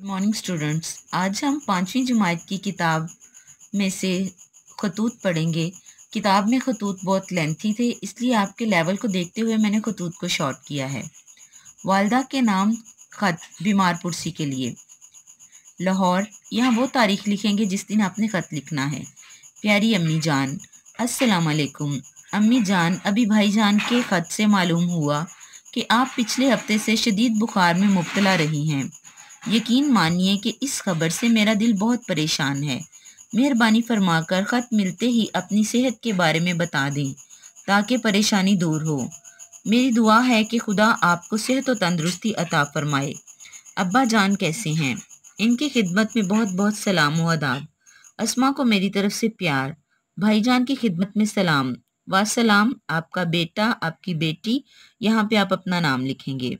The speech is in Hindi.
गुड मॉर्निंग स्टूडेंट्स आज हम पाँचवीं जमात की किताब में से खतूत पढ़ेंगे किताब में खतूत बहुत लेंथी थे इसलिए आपके लेवल को देखते हुए मैंने खतूत को शॉर्ट किया है वालदा के नाम खत बीमार पुरसी के लिए लाहौर यहाँ वो तारीख लिखेंगे जिस दिन आपने ख़त लिखना है प्यारी अम्मी जान अस्सलाम अम्मी जान अभी भाई जान के ख़त से मालूम हुआ कि आप पिछले हफ्ते से शदीद बुखार में मुबतला रही हैं यकीन मानिए कि इस खबर से मेरा दिल बहुत परेशान है मेहरबानी फरमाकर ख़त मिलते ही अपनी सेहत के बारे में बता दें ताकि परेशानी दूर हो मेरी दुआ है कि खुदा आपको सेहत और तंदरुस्ती अता फरमाए अब्बा जान कैसे हैं इनकी खिदमत में बहुत बहुत सलाम व अदाब असमा को मेरी तरफ से प्यार भाईजान की खिदमत में सलाम सलाम आपका बेटा आपकी बेटी यहाँ पे आप अपना नाम लिखेंगे